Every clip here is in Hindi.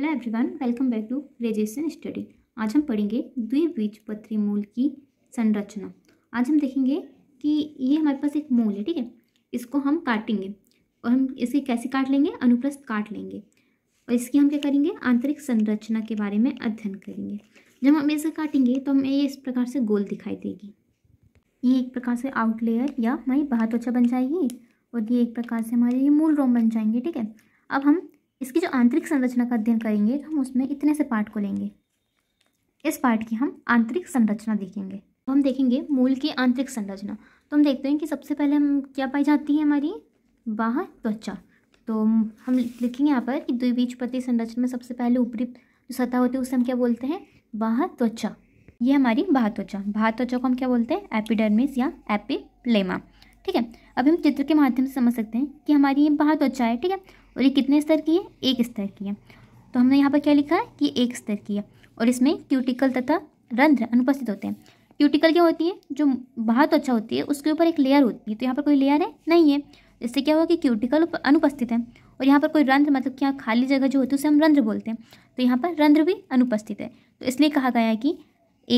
hello everyone welcome back to graduation study आज हम पढ़ेंगे द्विबीजपत्री मूल की संरचना आज हम देखेंगे कि ये हमारे पास एक मूल है ठीक है इसको हम काटेंगे और हम इसे कैसे काट लेंगे अनुप्रस्थ काट लेंगे और इसकी हम क्या करेंगे आंतरिक संरचना के बारे में अध्ययन करेंगे जब हम इसे काटेंगे तो हमें ये इस प्रकार से गोल दिखाई देगी ये एक प्रकार से आउटलेयर या हमारी बाहर त्वचा बन जाएगी और ये एक प्रकार से हमारे ये मूल रोम बन जाएंगे ठीक है अब हम इसकी जो आंतरिक संरचना का अध्ययन करेंगे तो हम उसमें इतने से पार्ट को लेंगे इस पार्ट की हम आंतरिक संरचना देखेंगे तो हम देखेंगे मूल की आंतरिक संरचना तो हम देखते हैं कि सबसे पहले हम क्या पाई जाती है हमारी बाह त्वचा तो हम लिखेंगे यहाँ पर कि द्विबीजपति संरचना में सबसे पहले ऊपरी जो सतह होती है उसे हम क्या बोलते हैं बाह त्वचा ये हमारी बाह त्वचा बाह त्वचा को हम क्या बोलते हैं एपिडर्मिस या एपिप्लेमा ठीक है अब हम चित्र के माध्यम से समझ सकते हैं कि हमारी ये बाह त्वचा है ठीक है और ये कितने स्तर की है एक स्तर की है तो हमने यहाँ पर क्या लिखा है कि एक स्तर की है और इसमें क्यूटिकल तथा रंध्र अनुपस्थित होते हैं क्यूटिकल क्या होती है जो बाहर तो अच्छा होती है उसके ऊपर एक लेयर होती है तो यहाँ पर कोई लेयर है नहीं है इससे क्या हुआ कि क्यूटिकल अनुपस्थित है और यहाँ पर कोई रंध्र मतलब क्या खाली जगह जो होती है उसे हम रंध्र बोलते हैं तो यहाँ पर रंध्र भी अनुपस्थित है तो इसलिए कहा गया है कि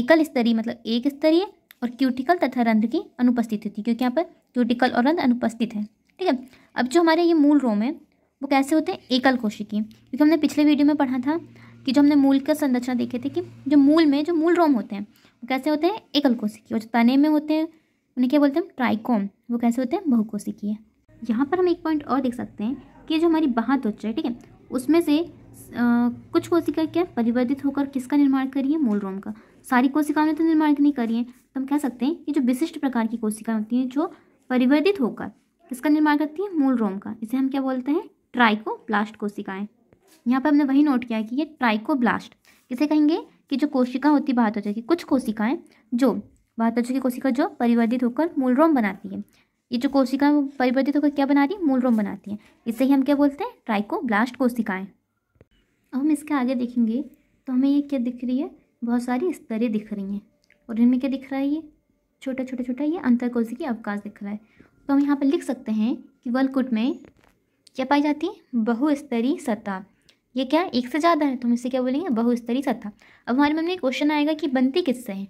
एकल स्तरीय मतलब एक स्तरीय और क्यूटिकल तथा रंध्र की अनुपस्थित होती है क्योंकि यहाँ पर क्यूटिकल और रंध्र अनुपस्थित है ठीक है अब जो हमारे ये मूल रोम है वो कैसे होते हैं एकल कोशिकी क्योंकि हमने पिछले वीडियो में पढ़ा था कि जो हमने मूल का संरचना देखे थे कि जो मूल में जो मूल रोम होते हैं वो कैसे होते हैं एकल कोशिकी और जो तने में होते हैं उन्हें क्या बोलते हैं ट्राइकोम वो कैसे होते हैं बहुकोशिकीय यहाँ पर हम एक पॉइंट और देख सकते हैं कि जो हमारी बाहादुच्च है ठीक है उसमें से आ, कुछ कोशिका क्या परिवर्तित होकर किसका निर्माण करिए मूल रोम का सारी कोशिकाओं ने तो निर्माण नहीं करी है तो हम कह सकते हैं कि जो विशिष्ट प्रकार की कोशिकाएं होती हैं जो परिवर्तित होकर किसका निर्माण करती है मूल रोम का इसे हम क्या बोलते हैं ब्लास्ट कोशिकाएं यहाँ पर हमने वही नोट किया कि ये ब्लास्ट किसे कहेंगे कि जो कोशिका होती बाहतोजो की कुछ कोशिकाएं जो बाहतोजो की कोशिका जो परिवर्तित होकर मूलरोम बनाती है ये जो कोशिकाएं परिवर्तित होकर क्या बना रही है मूलरोम बनाती है इसे ही हम क्या बोलते हैं ट्राइको ब्लास्ट कोशिकाएँ अब हम इसके आगे देखेंगे तो हमें ये क्या दिख रही है बहुत सारी स्तरें दिख रही हैं और इनमें क्या दिख रहा है ये छोटा छोटा छोटा ये अंतर कोशिकी अवकाश दिख रहा है तो हम यहाँ पर लिख सकते हैं कि वर्लकुट में क्या पाई जाती है बहुस्तरीय सतह ये क्या एक से ज़्यादा है तो हम इसे क्या बोलेंगे बहुस्तरीय सतह अब हमारे मन में क्वेश्चन आएगा कि बनती किससे है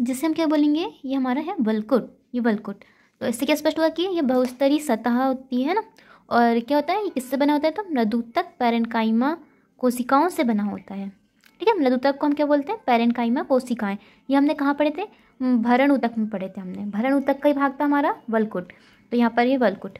जिससे हम क्या बोलेंगे ये हमारा है वलकुट ये वलकुट तो इससे क्या स्पष्ट हुआ कि ये बहुस्तरीय सतह होती है ना और क्या होता है ये किससे बना होता है तो मृदुतक पैरनकाइमा कोशिकाओं से बना होता है ठीक है मृदुतक को हम क्या बोलते हैं पैरनकाइमा कोशिकाएं ये हमने कहाँ पढ़े थे भरण उतक में पढ़े थे हमने भरण उतक का ही भाग था हमारा वलकुट तो यहाँ पर ये वलकुट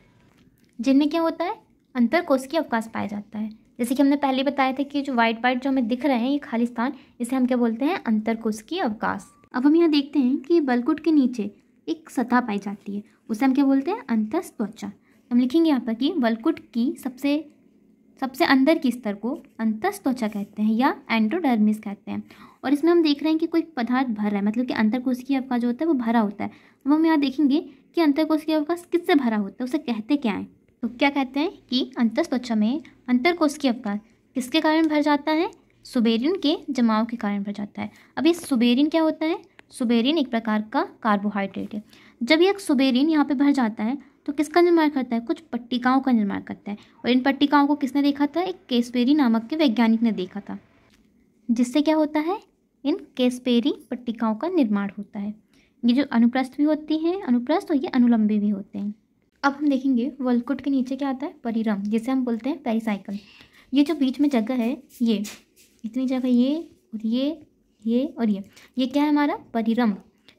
जिनमें क्या होता है अंतर कोशिकीय अवकाश पाया जाता है जैसे कि हमने पहले बताया था कि जो व्हाइट व्हाइट जो हमें दिख रहे हैं ये खाली स्थान इसे हम क्या बोलते हैं अंतर कोशिकीय अवकाश अब हम यहाँ देखते हैं कि बलकुट के नीचे एक सतह पाई जाती है उसे हम क्या बोलते हैं अंतर त्वचा हम लिखेंगे यहाँ पर कि बलकुट की सबसे सबसे अंदर की स्तर को अंतस त्वचा कहते हैं या एंट्रोडर्मिस कहते हैं और इसमें हम देख रहे हैं कि कोई पदार्थ भर रहा है मतलब कि अंतरकोशिकीय अवकाश जो होता है वो भरा होता है अब हम यहाँ देखेंगे कि की अवकाश किससे भरा होता है उसे कहते क्या है तो क्या कहते हैं कि अंतस्त्वचा में की अवकाश किसके कारण भर जाता है सुबेरिन के जमाव के कारण भर जाता है अब ये सुबेरिन क्या होता है सुबेरिन एक प्रकार का कार्बोहाइड्रेट है जब यह सुबेरिन यहाँ पे भर जाता है तो किसका निर्माण करता है कुछ पट्टिकाओं का निर्माण करता है और इन पट्टिकाओं को किसने देखा था एक केसपेरी नामक के वैज्ञानिक ने देखा था जिससे क्या होता है इन केसपेरी पट्टिकाओं का निर्माण होता है ये जो अनुप्रस्थ भी होती हैं अनुप्रस्थ और ये अनुलंबी भी होते हैं अब हम देखेंगे वर्लकुट के नीचे क्या आता है परिरम जिसे हम बोलते हैं पेरीसाइकिल ये जो बीच में जगह है ये इतनी जगह ये और ये ये और ये ये क्या है हमारा परिरम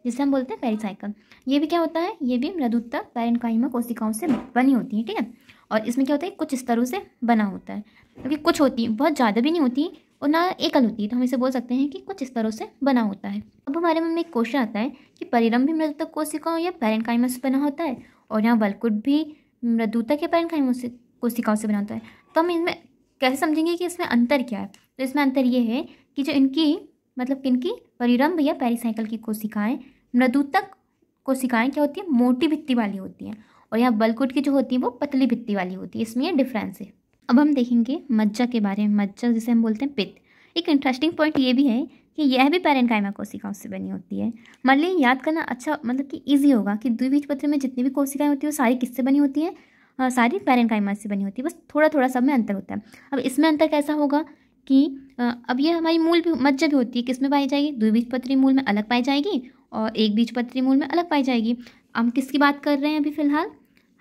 जिसे हम बोलते हैं पेरीसाइकिल ये भी क्या होता है ये भी मृदुत्ता पैरेनकाइमा कोशिकाओं से बनी होती है ठीक है और इसमें क्या होता है कुछ स्तरों से बना होता है क्योंकि कुछ होती है बहुत ज़्यादा भी नहीं होती और ना एकल होती है तो हम इसे बोल सकते हैं कि कुछ स्तरों से बना होता है अब हमारे मन में एक क्वेश्चन आता है कि परिरम भी मृदुत्ता कोशिकाओं या पैरेनकाइमा से बना होता है और यहाँ वलकुट भी मृदुता के पर्यन कोशिकाओं से बनाता है तो हम इनमें कैसे समझेंगे कि इसमें अंतर क्या है तो इसमें अंतर ये है कि जो इनकी मतलब कि इनकी परिरंभ या पेरीसाइकिल की कोशिकाएँ मृदुतक कोशिकाएँ क्या होती हैं मोटी भित्ती वाली होती हैं और यहाँ बलकुट की जो होती है वो पतली भित्ती वाली होती है इसमें यह डिफरेंस है अब हम देखेंगे मज्जा के बारे में मज्जा जिसे हम बोलते हैं पित्त एक इंटरेस्टिंग पॉइंट ये भी है कि यह भी पैरेनकाइमा कोशिकाओं से बनी होती है मान लीजिए याद करना अच्छा मतलब कि ईजी होगा कि बीज पत्र में जितनी भी कोशिकाएं होती है वो सारी किससे बनी होती हैं हाँ, सारी पैरेनकाइमा से बनी होती है बस थोड़ा थोड़ा सब में अंतर होता है अब इसमें अंतर कैसा होगा कि अब ये हमारी मूल भी मज्जा भी होती है किस में पाई जाएगी बीज पत्री मूल में अलग पाई जाएगी और एक बीज पत्री मूल में अलग पाई जाएगी हम किसकी बात कर रहे हैं अभी फ़िलहाल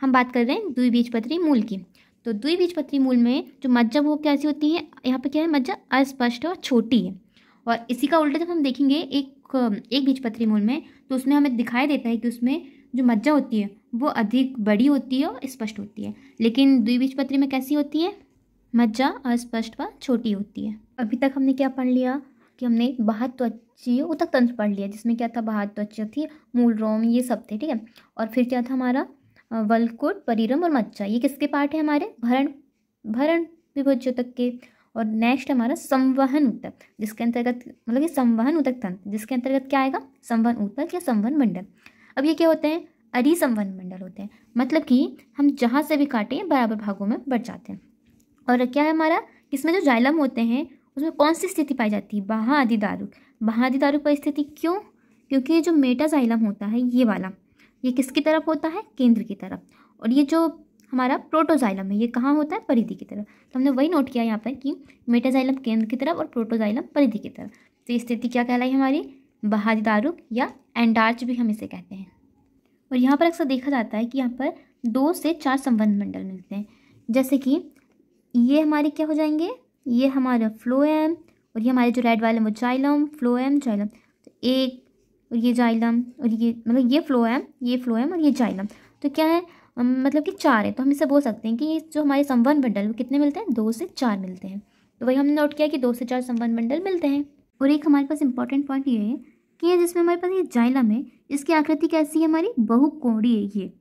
हम बात कर रहे हैं बीज पत्री मूल की तो बीज पत्री मूल में जो मज्जा वो कैसी होती है यहाँ पर क्या है मज्जा अस्पष्ट और छोटी है और इसी का उल्टा जब हम देखेंगे एक एक बीजपत्री मूल में तो उसमें हमें दिखाई देता है कि उसमें जो मज्जा होती है वो अधिक बड़ी होती है और स्पष्ट होती है लेकिन द्विबीजपत्री में कैसी होती है मज्जा अस्पष्ट व छोटी होती है अभी तक हमने क्या पढ़ लिया कि हमने बहात्वचीय उतक तंत्र पढ़ लिया जिसमें क्या था त्वचा थी मूल रोम ये सब थे ठीक है और फिर क्या था हमारा वलकुट परिरम और मज्जा ये किसके पार्ट है हमारे भरण भरण तक के और नेक्स्ट हमारा संवहन उत्तक जिसके अंतर्गत मतलब ये संवहन उत्तक तंत्र जिसके अंतर्गत क्या आएगा संवहन उत्तक या संवहन मंडल अब ये क्या होते हैं अरिसंवहन मंडल होते हैं मतलब कि हम जहाँ से भी काटें बराबर भागों में बढ़ जाते हैं और क्या है हमारा इसमें जो जाइलम होते हैं उसमें कौन सी स्थिति पाई जाती है बाहा आदि दारुक बाहा आदि दारुक पर स्थिति क्यों क्योंकि जो मेटाजाइलम होता है ये वाला ये किसकी तरफ होता है केंद्र की तरफ और ये जो हमारा प्रोटोजाइलम है ये कहाँ होता है परिधि की तरफ तो हमने वही नोट किया यहाँ पर कि मेटाजाइलम केंद्र की तरफ और प्रोटोजाइलम परिधि की तरफ तो ये स्थिति क्या कहलाई हमारी बहादी दारुक या एंडार्च भी हम इसे कहते हैं और यहाँ पर अक्सर देखा जाता है कि यहाँ पर दो से चार संबंध मंडल मिलते हैं जैसे कि ये हमारे क्या हो जाएंगे ये हमारा फ्लोएम और ये हमारे जो रेड वाले वो जाइलम फ्लोएम जाइलम तो एक और ये जाइलम और ये मतलब ये फ्लोएम ये फ्लोएम और ये जाइलम तो क्या है मतलब कि चार है तो हम इसे बोल सकते हैं कि जो हमारे संवन मंडल वो कितने मिलते हैं दो से चार मिलते हैं तो वही हमने नोट किया कि दो से चार संवन मंडल मिलते हैं और एक हमारे पास इंपॉर्टेंट पॉइंट ये है कि ये जिसमें हमारे पास ये जाइलम है इसकी आकृति कैसी है हमारी बहुकोड़ी है ये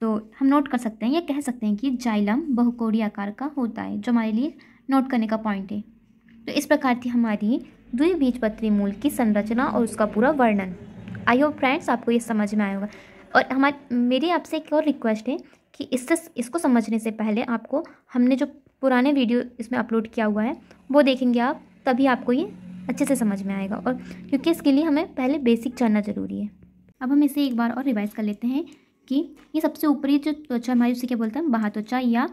तो हम नोट कर सकते हैं या कह सकते हैं कि जाइलम बहुकोड़ी आकार का होता है जो हमारे लिए नोट करने का पॉइंट है तो इस प्रकार थी हमारी द्विबीजपत्री मूल की संरचना और उसका पूरा वर्णन आई होप फ्रेंड्स आपको ये समझ में आया होगा और हमारे मेरी आपसे एक और रिक्वेस्ट है कि इससे इसको समझने से पहले आपको हमने जो पुराने वीडियो इसमें अपलोड किया हुआ है वो देखेंगे आप तभी आपको ये अच्छे से समझ में आएगा और क्योंकि इसके लिए हमें पहले बेसिक जानना ज़रूरी है अब हम इसे एक बार और रिवाइज़ कर लेते हैं कि ये सबसे ऊपरी जो त्वचा हमारी उसे क्या बोलते हैं बाहा त्वचा या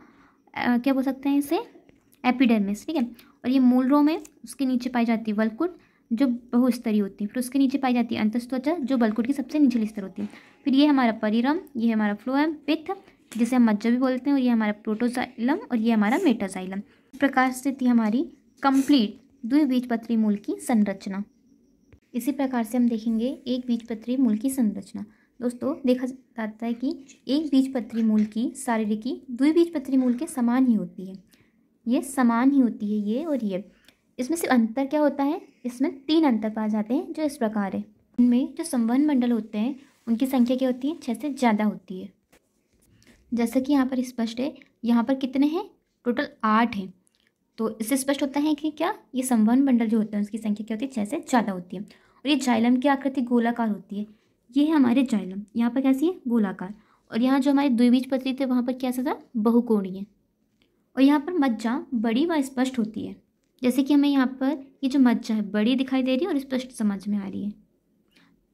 आ, क्या बोल सकते हैं इसे एपिडर्मिस ठीक है और ये मूल रो में उसके नीचे पाई जाती है वलकुट जो बहुस्तरीय होती है फिर उसके नीचे पाई जाती है त्वचा जो बलकुट की सबसे निचली स्तर होती है फिर ये हमारा परिरम ये हमारा फ्लोएम पिथ जिसे हम मज्जा भी बोलते हैं और ये हमारा प्रोटोजाइलम और ये हमारा मेटाजाइलम इस प्रकार से थी हमारी कंप्लीट द्विबीजपत्री मूल की संरचना इसी प्रकार से हम देखेंगे एक बीजपत्री मूल की संरचना दोस्तों देखा जाता है कि एक बीजपत्री मूल की शारीरिकी द्विबीजपत्री मूल के समान ही होती है ये समान ही होती है ये और ये इसमें सिर्फ अंतर क्या होता है इसमें तीन अंतर पाए जाते हैं जो इस प्रकार है उनमें जो संवन मंडल होते हैं उनकी संख्या क्या होती है छः से ज़्यादा होती है जैसा कि यहाँ पर स्पष्ट है यहाँ पर कितने हैं टोटल आठ हैं तो इससे स्पष्ट होता है कि क्या ये संवन मंडल जो होता है उसकी संख्या क्या होती है छः से ज़्यादा होती है और ये जाइलम की आकृति गोलाकार होती है ये है हमारे जाइलम यहाँ पर कैसी है गोलाकार और यहाँ जो हमारे द्विबीज पत्री थे वहाँ पर कैसा था बहुकोणीय और यहाँ पर मज्जा बड़ी व स्पष्ट होती है जैसे कि हमें यहाँ पर ये जो मज्जा है बड़ी दिखाई दे रही है और स्पष्ट समझ में आ रही है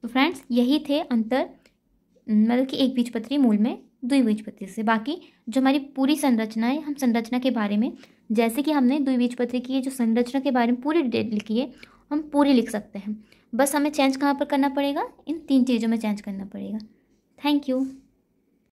तो फ्रेंड्स यही थे अंतर मतलब कि एक बीजपत्री मूल में द्विबीजपत्री से बाकी जो हमारी पूरी संरचना है हम संरचना के बारे में जैसे कि हमने द्विबीजपत्री की जो संरचना के बारे में पूरी डिटेल लिखी है हम पूरी लिख सकते हैं बस हमें चेंज कहाँ पर करना पड़ेगा इन तीन चीज़ों में चेंज करना पड़ेगा थैंक यू